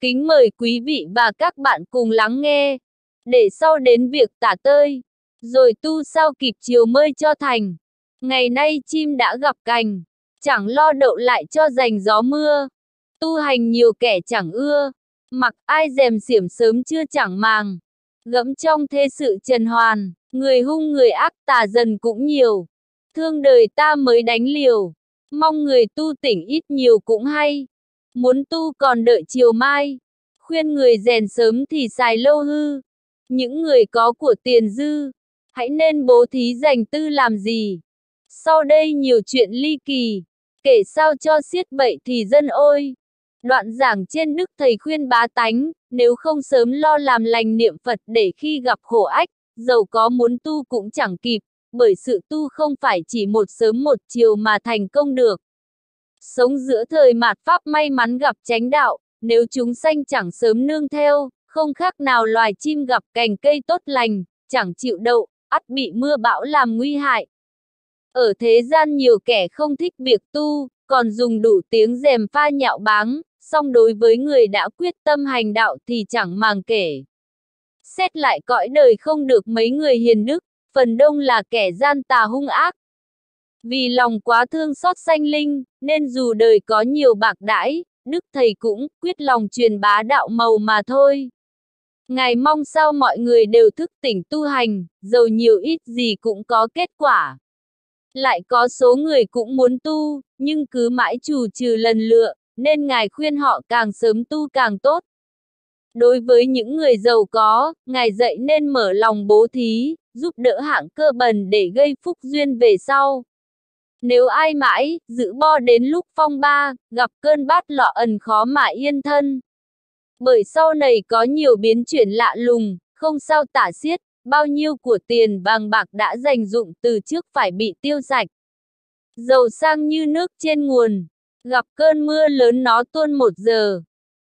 Kính mời quý vị và các bạn cùng lắng nghe, để sau đến việc tả tơi, rồi tu sao kịp chiều mơi cho thành. Ngày nay chim đã gặp cành, chẳng lo đậu lại cho dành gió mưa. Tu hành nhiều kẻ chẳng ưa, mặc ai rèm xiểm sớm chưa chẳng màng. Gẫm trong thế sự trần hoàn, người hung người ác tà dần cũng nhiều. Thương đời ta mới đánh liều, mong người tu tỉnh ít nhiều cũng hay muốn tu còn đợi chiều mai. Khuyên người rèn sớm thì xài lâu hư. Những người có của tiền dư, hãy nên bố thí dành tư làm gì. Sau đây nhiều chuyện ly kỳ, kể sao cho siết bậy thì dân ôi. Đoạn giảng trên đức thầy khuyên bá tánh, nếu không sớm lo làm lành niệm Phật để khi gặp khổ ách, giàu có muốn tu cũng chẳng kịp, bởi sự tu không phải chỉ một sớm một chiều mà thành công được. Sống giữa thời mạt Pháp may mắn gặp chánh đạo, nếu chúng sanh chẳng sớm nương theo, không khác nào loài chim gặp cành cây tốt lành, chẳng chịu đậu, ắt bị mưa bão làm nguy hại. Ở thế gian nhiều kẻ không thích việc tu, còn dùng đủ tiếng rèm pha nhạo báng, song đối với người đã quyết tâm hành đạo thì chẳng màng kể. Xét lại cõi đời không được mấy người hiền đức, phần đông là kẻ gian tà hung ác, vì lòng quá thương xót sanh linh, nên dù đời có nhiều bạc đãi, đức thầy cũng quyết lòng truyền bá đạo màu mà thôi. Ngài mong sao mọi người đều thức tỉnh tu hành, dầu nhiều ít gì cũng có kết quả. Lại có số người cũng muốn tu, nhưng cứ mãi chủ trừ lần lựa, nên Ngài khuyên họ càng sớm tu càng tốt. Đối với những người giàu có, Ngài dạy nên mở lòng bố thí, giúp đỡ hạng cơ bần để gây phúc duyên về sau, nếu ai mãi, giữ bo đến lúc phong ba, gặp cơn bát lọ ẩn khó mà yên thân. Bởi sau này có nhiều biến chuyển lạ lùng, không sao tả xiết, bao nhiêu của tiền vàng bạc đã dành dụng từ trước phải bị tiêu sạch. Dầu sang như nước trên nguồn, gặp cơn mưa lớn nó tuôn một giờ.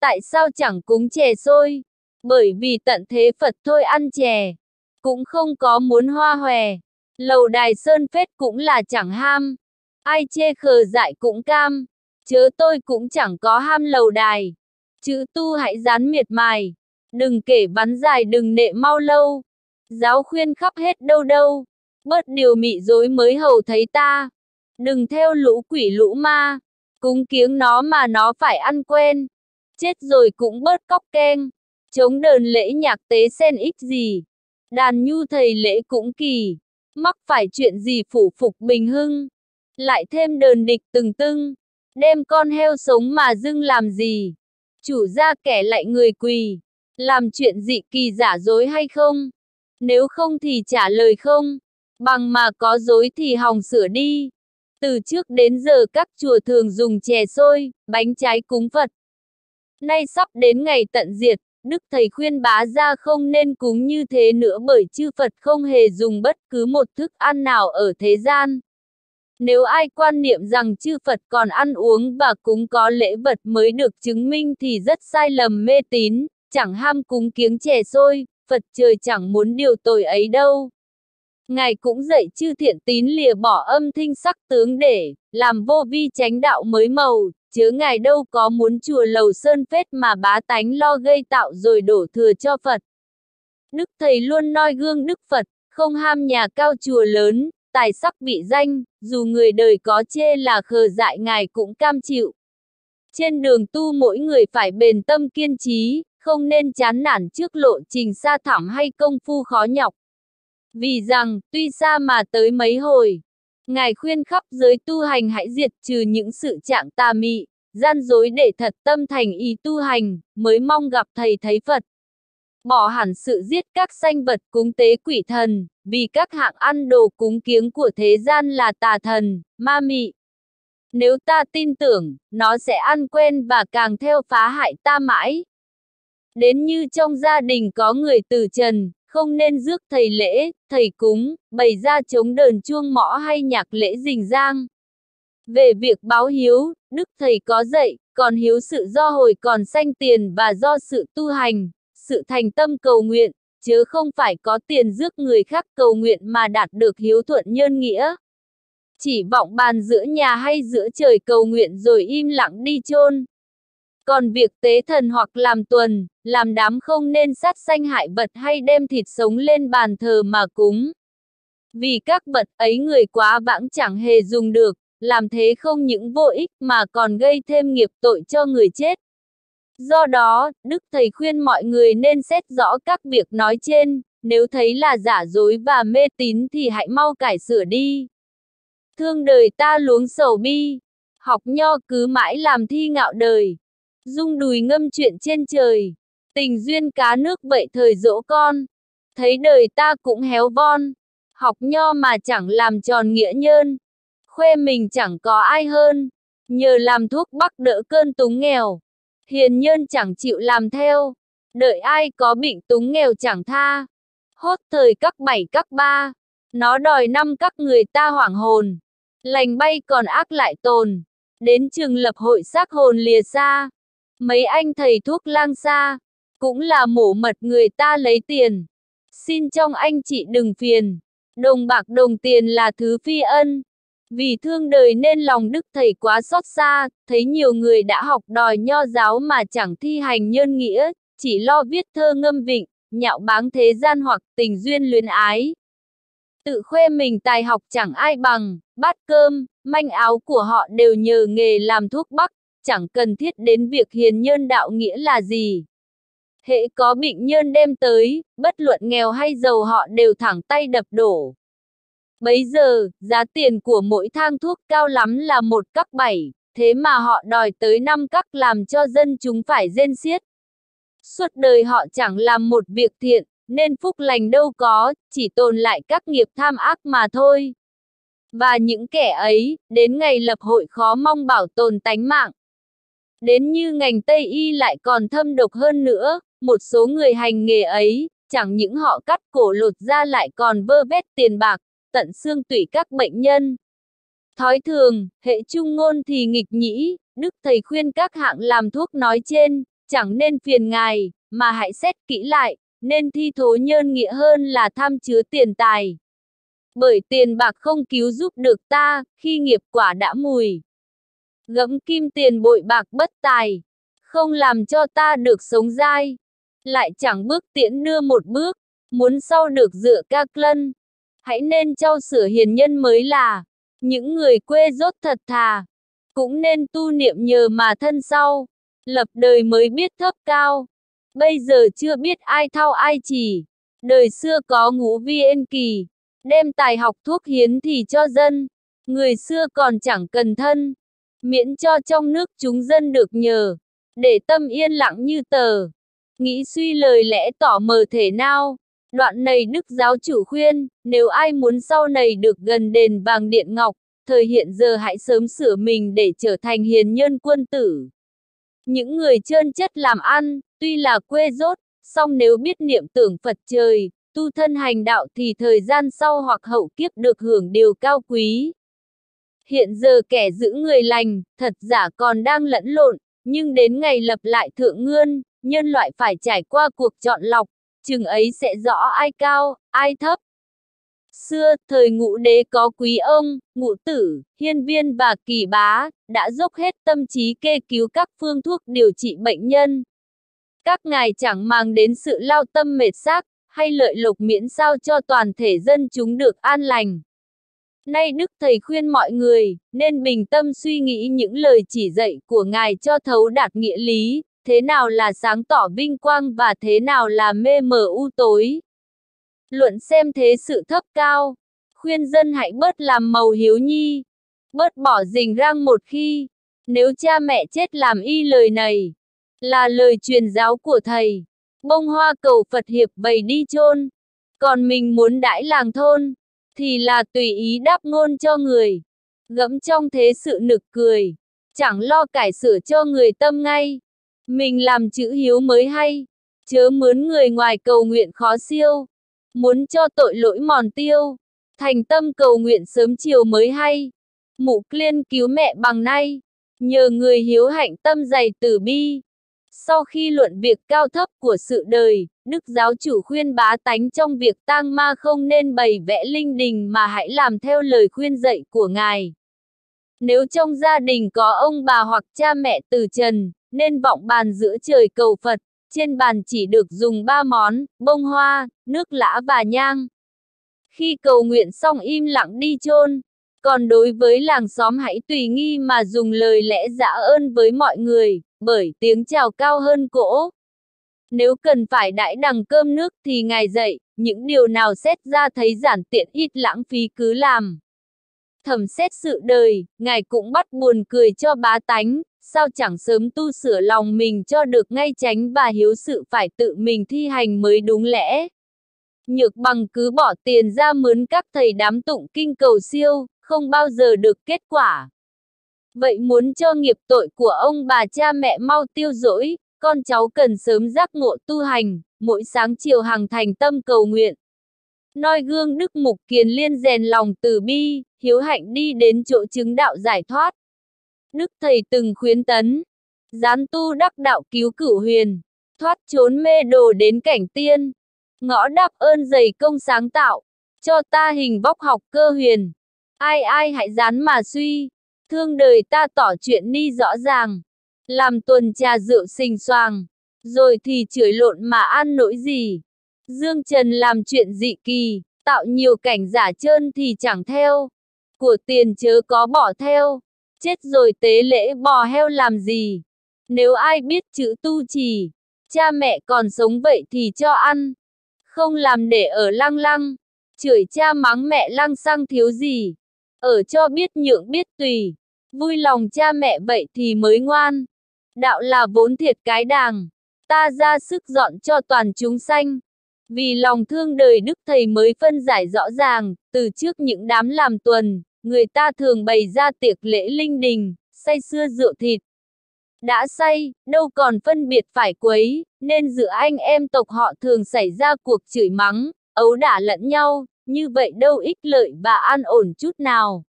Tại sao chẳng cúng chè xôi Bởi vì tận thế Phật thôi ăn chè. Cũng không có muốn hoa hòe. Lầu đài sơn phết cũng là chẳng ham. Ai chê khờ dại cũng cam. Chớ tôi cũng chẳng có ham lầu đài. Chữ tu hãy dán miệt mài. Đừng kể bắn dài đừng nệ mau lâu. Giáo khuyên khắp hết đâu đâu. Bớt điều mị dối mới hầu thấy ta. Đừng theo lũ quỷ lũ ma. Cúng kiếng nó mà nó phải ăn quen. Chết rồi cũng bớt cóc keng. Chống đờn lễ nhạc tế sen ích gì. Đàn nhu thầy lễ cũng kỳ mắc phải chuyện gì phủ phục Bình Hưng. Lại thêm đờn địch từng tưng, đem con heo sống mà dưng làm gì? Chủ gia kẻ lại người quỳ, làm chuyện dị kỳ giả dối hay không? Nếu không thì trả lời không, bằng mà có dối thì hòng sửa đi. Từ trước đến giờ các chùa thường dùng chè xôi, bánh trái cúng Phật. Nay sắp đến ngày tận diệt, Đức Thầy khuyên bá ra không nên cúng như thế nữa bởi chư Phật không hề dùng bất cứ một thức ăn nào ở thế gian. Nếu ai quan niệm rằng chư Phật còn ăn uống và cúng có lễ vật mới được chứng minh thì rất sai lầm mê tín, chẳng ham cúng kiếng chè xôi, Phật trời chẳng muốn điều tội ấy đâu. Ngài cũng dạy chư thiện tín lìa bỏ âm thinh sắc tướng để, làm vô vi chánh đạo mới màu, chớ ngài đâu có muốn chùa lầu sơn phết mà bá tánh lo gây tạo rồi đổ thừa cho Phật. Đức Thầy luôn noi gương Đức Phật, không ham nhà cao chùa lớn, tài sắc vị danh, dù người đời có chê là khờ dại ngài cũng cam chịu. Trên đường tu mỗi người phải bền tâm kiên trí, không nên chán nản trước lộ trình xa thẳm hay công phu khó nhọc. Vì rằng, tuy xa mà tới mấy hồi, Ngài khuyên khắp giới tu hành hãy diệt trừ những sự trạng tà mị, gian dối để thật tâm thành ý tu hành, mới mong gặp thầy thấy Phật. Bỏ hẳn sự giết các sanh vật cúng tế quỷ thần, vì các hạng ăn đồ cúng kiếng của thế gian là tà thần, ma mị. Nếu ta tin tưởng, nó sẽ ăn quen và càng theo phá hại ta mãi. Đến như trong gia đình có người từ trần, không nên rước thầy lễ, thầy cúng, bày ra chống đờn chuông mõ hay nhạc lễ rình rang. Về việc báo hiếu, đức thầy có dạy, còn hiếu sự do hồi còn sanh tiền và do sự tu hành, sự thành tâm cầu nguyện, chứ không phải có tiền rước người khác cầu nguyện mà đạt được hiếu thuận nhân nghĩa. Chỉ vọng bàn giữa nhà hay giữa trời cầu nguyện rồi im lặng đi chôn còn việc tế thần hoặc làm tuần, làm đám không nên sát sanh hại vật hay đem thịt sống lên bàn thờ mà cúng. Vì các vật ấy người quá vãng chẳng hề dùng được, làm thế không những vô ích mà còn gây thêm nghiệp tội cho người chết. Do đó, Đức Thầy khuyên mọi người nên xét rõ các việc nói trên, nếu thấy là giả dối và mê tín thì hãy mau cải sửa đi. Thương đời ta luống sầu bi, học nho cứ mãi làm thi ngạo đời, Dung đùi ngâm chuyện trên trời. Tình duyên cá nước vậy thời dỗ con. Thấy đời ta cũng héo von. Học nho mà chẳng làm tròn nghĩa nhân Khoe mình chẳng có ai hơn. Nhờ làm thuốc bắc đỡ cơn túng nghèo. Hiền nhân chẳng chịu làm theo. Đợi ai có bệnh túng nghèo chẳng tha. Hốt thời các bảy các ba. Nó đòi năm các người ta hoảng hồn. Lành bay còn ác lại tồn. Đến trường lập hội xác hồn lìa xa. Mấy anh thầy thuốc lang xa, cũng là mổ mật người ta lấy tiền. Xin trong anh chị đừng phiền. Đồng bạc đồng tiền là thứ phi ân. Vì thương đời nên lòng đức thầy quá xót xa, thấy nhiều người đã học đòi nho giáo mà chẳng thi hành nhân nghĩa, chỉ lo viết thơ ngâm vịnh, nhạo báng thế gian hoặc tình duyên luyến ái. Tự khoe mình tài học chẳng ai bằng, bát cơm, manh áo của họ đều nhờ nghề làm thuốc bắc, chẳng cần thiết đến việc hiền nhân đạo nghĩa là gì. Hệ có bệnh nhân đem tới, bất luận nghèo hay giàu họ đều thẳng tay đập đổ. Bấy giờ, giá tiền của mỗi thang thuốc cao lắm là một cắc bảy, thế mà họ đòi tới năm cắc làm cho dân chúng phải rên xiết. Suốt đời họ chẳng làm một việc thiện, nên phúc lành đâu có, chỉ tồn lại các nghiệp tham ác mà thôi. Và những kẻ ấy, đến ngày lập hội khó mong bảo tồn tánh mạng, Đến như ngành Tây Y lại còn thâm độc hơn nữa, một số người hành nghề ấy, chẳng những họ cắt cổ lột ra lại còn vơ vét tiền bạc, tận xương tủy các bệnh nhân. Thói thường, hệ trung ngôn thì nghịch nhĩ, đức thầy khuyên các hạng làm thuốc nói trên, chẳng nên phiền ngài, mà hãy xét kỹ lại, nên thi thố nhơn nghĩa hơn là tham chứa tiền tài. Bởi tiền bạc không cứu giúp được ta, khi nghiệp quả đã mùi. Gẫm kim tiền bội bạc bất tài, không làm cho ta được sống dai. Lại chẳng bước tiễn đưa một bước, muốn sau được dựa ca lân. Hãy nên trao sửa hiền nhân mới là, những người quê rốt thật thà. Cũng nên tu niệm nhờ mà thân sau, lập đời mới biết thấp cao. Bây giờ chưa biết ai thao ai chỉ, đời xưa có ngũ viên kỳ, đem tài học thuốc hiến thì cho dân. Người xưa còn chẳng cần thân, miễn cho trong nước chúng dân được nhờ, để tâm yên lặng như tờ. Nghĩ suy lời lẽ tỏ mờ thể nào, đoạn này đức giáo chủ khuyên, nếu ai muốn sau này được gần đền bằng điện ngọc, thời hiện giờ hãy sớm sửa mình để trở thành hiền nhân quân tử. Những người trơn chất làm ăn, tuy là quê rốt, song nếu biết niệm tưởng Phật trời, tu thân hành đạo thì thời gian sau hoặc hậu kiếp được hưởng điều cao quý. Hiện giờ kẻ giữ người lành, thật giả còn đang lẫn lộn, nhưng đến ngày lập lại thượng ngươn, nhân loại phải trải qua cuộc chọn lọc, chừng ấy sẽ rõ ai cao, ai thấp. Xưa, thời ngũ đế có quý ông, ngũ tử, hiên viên và kỳ bá, đã dốc hết tâm trí kê cứu các phương thuốc điều trị bệnh nhân. Các ngài chẳng mang đến sự lao tâm mệt xác, hay lợi lộc miễn sao cho toàn thể dân chúng được an lành. Nay Đức Thầy khuyên mọi người, nên bình tâm suy nghĩ những lời chỉ dạy của Ngài cho thấu đạt nghĩa lý, thế nào là sáng tỏ vinh quang và thế nào là mê mờ u tối. Luận xem thế sự thấp cao, khuyên dân hãy bớt làm màu hiếu nhi, bớt bỏ rình rang một khi, nếu cha mẹ chết làm y lời này, là lời truyền giáo của thầy, bông hoa cầu Phật hiệp bày đi chôn, còn mình muốn đãi làng thôn thì là tùy ý đáp ngôn cho người. Gẫm trong thế sự nực cười, chẳng lo cải sửa cho người tâm ngay. Mình làm chữ hiếu mới hay, chớ mướn người ngoài cầu nguyện khó siêu. Muốn cho tội lỗi mòn tiêu, thành tâm cầu nguyện sớm chiều mới hay. Mụ liên cứu mẹ bằng nay, nhờ người hiếu hạnh tâm dày từ bi. Sau khi luận việc cao thấp của sự đời, Đức giáo chủ khuyên bá tánh trong việc tang ma không nên bày vẽ linh đình mà hãy làm theo lời khuyên dạy của ngài. Nếu trong gia đình có ông bà hoặc cha mẹ từ trần, nên vọng bàn giữa trời cầu Phật, trên bàn chỉ được dùng ba món, bông hoa, nước lã và nhang. Khi cầu nguyện xong im lặng đi chôn, còn đối với làng xóm hãy tùy nghi mà dùng lời lẽ giả ơn với mọi người, bởi tiếng chào cao hơn cỗ. Nếu cần phải đãi đằng cơm nước thì ngài dậy, những điều nào xét ra thấy giản tiện ít lãng phí cứ làm. Thẩm xét sự đời, ngài cũng bắt buồn cười cho bá tánh, sao chẳng sớm tu sửa lòng mình cho được ngay tránh và hiếu sự phải tự mình thi hành mới đúng lẽ. Nhược bằng cứ bỏ tiền ra mướn các thầy đám tụng kinh cầu siêu, không bao giờ được kết quả. Vậy muốn cho nghiệp tội của ông bà cha mẹ mau tiêu rỗi, con cháu cần sớm giác ngộ tu hành, mỗi sáng chiều hàng thành tâm cầu nguyện. Noi gương Đức Mục Kiền Liên rèn lòng từ bi, hiếu hạnh đi đến chỗ chứng đạo giải thoát. Đức Thầy từng khuyến tấn, gián tu đắc đạo cứu cửu huyền, thoát trốn mê đồ đến cảnh tiên, ngõ đáp ơn dày công sáng tạo, cho ta hình bóc học cơ huyền. Ai ai hãy dán mà suy, Thương đời ta tỏ chuyện ni rõ ràng. Làm tuần trà rượu xình xoàng. Rồi thì chửi lộn mà ăn nỗi gì. Dương Trần làm chuyện dị kỳ. Tạo nhiều cảnh giả trơn thì chẳng theo. Của tiền chớ có bỏ theo. Chết rồi tế lễ bò heo làm gì. Nếu ai biết chữ tu trì. Cha mẹ còn sống vậy thì cho ăn. Không làm để ở lăng lăng. Chửi cha mắng mẹ lăng xăng thiếu gì. Ở cho biết nhượng biết tùy, vui lòng cha mẹ vậy thì mới ngoan. Đạo là vốn thiệt cái đàng, ta ra sức dọn cho toàn chúng sanh. Vì lòng thương đời Đức Thầy mới phân giải rõ ràng, từ trước những đám làm tuần, người ta thường bày ra tiệc lễ linh đình, say xưa rượu thịt. Đã say, đâu còn phân biệt phải quấy, nên giữa anh em tộc họ thường xảy ra cuộc chửi mắng, ấu đả lẫn nhau, như vậy đâu ích lợi bà an ổn chút nào.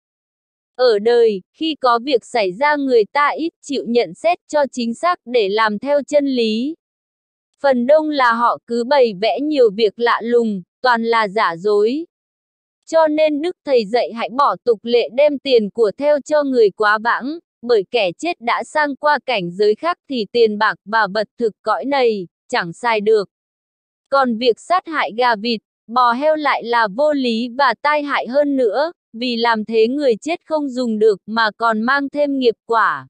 Ở đời, khi có việc xảy ra người ta ít chịu nhận xét cho chính xác để làm theo chân lý. Phần đông là họ cứ bày vẽ nhiều việc lạ lùng, toàn là giả dối. Cho nên Đức Thầy dạy hãy bỏ tục lệ đem tiền của theo cho người quá vãng, bởi kẻ chết đã sang qua cảnh giới khác thì tiền bạc và vật thực cõi này, chẳng sai được. Còn việc sát hại gà vịt bò heo lại là vô lý và tai hại hơn nữa, vì làm thế người chết không dùng được mà còn mang thêm nghiệp quả.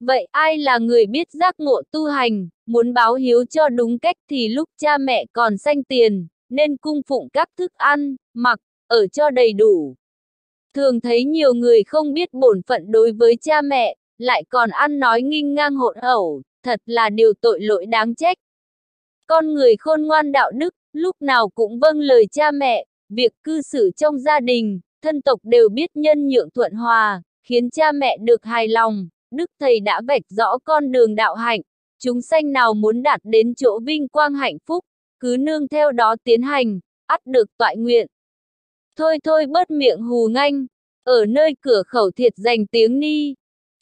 Vậy ai là người biết giác ngộ tu hành, muốn báo hiếu cho đúng cách thì lúc cha mẹ còn sanh tiền, nên cung phụng các thức ăn, mặc, ở cho đầy đủ. Thường thấy nhiều người không biết bổn phận đối với cha mẹ, lại còn ăn nói nghinh ngang hỗn hẩu, thật là điều tội lỗi đáng trách. Con người khôn ngoan đạo đức lúc nào cũng vâng lời cha mẹ, việc cư xử trong gia đình, thân tộc đều biết nhân nhượng thuận hòa, khiến cha mẹ được hài lòng. Đức Thầy đã vạch rõ con đường đạo hạnh, chúng sanh nào muốn đạt đến chỗ vinh quang hạnh phúc, cứ nương theo đó tiến hành, ắt được toại nguyện. Thôi thôi bớt miệng hù nganh, ở nơi cửa khẩu thiệt dành tiếng ni,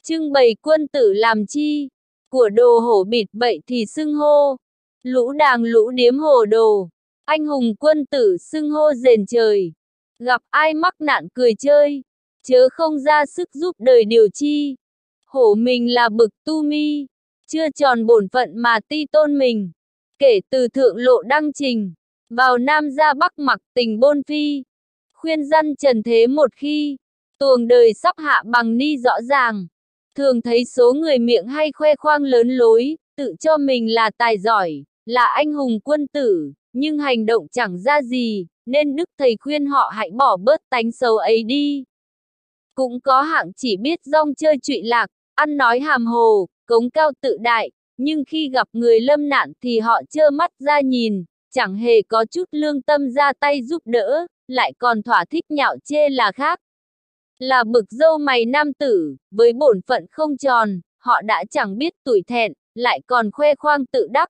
trưng bày quân tử làm chi, của đồ hổ bịt bậy thì xưng hô, lũ đàng lũ điếm hồ đồ. Anh hùng quân tử xưng hô rền trời. Gặp ai mắc nạn cười chơi. Chớ không ra sức giúp đời điều chi. Hổ mình là bực tu mi. Chưa tròn bổn phận mà ti tôn mình. Kể từ thượng lộ đăng trình. Vào nam ra bắc mặc tình bôn phi. Khuyên dân trần thế một khi. Tuồng đời sắp hạ bằng ni rõ ràng thường thấy số người miệng hay khoe khoang lớn lối, tự cho mình là tài giỏi, là anh hùng quân tử, nhưng hành động chẳng ra gì, nên Đức Thầy khuyên họ hãy bỏ bớt tánh xấu ấy đi. Cũng có hạng chỉ biết rong chơi trụy lạc, ăn nói hàm hồ, cống cao tự đại, nhưng khi gặp người lâm nạn thì họ trơ mắt ra nhìn, chẳng hề có chút lương tâm ra tay giúp đỡ, lại còn thỏa thích nhạo chê là khác. Là bực dâu mày nam tử, với bổn phận không tròn, họ đã chẳng biết tuổi thẹn, lại còn khoe khoang tự đắc,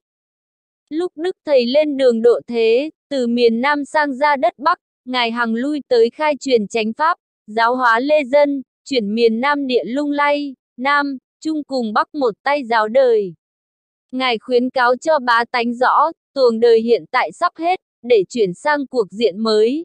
Lúc Đức Thầy lên đường độ thế, từ miền Nam sang ra đất Bắc, Ngài Hằng lui tới khai truyền chánh Pháp, giáo hóa lê dân, chuyển miền Nam địa lung lay, Nam, Trung cùng Bắc một tay giáo đời. Ngài khuyến cáo cho bá tánh rõ, tuồng đời hiện tại sắp hết, để chuyển sang cuộc diện mới,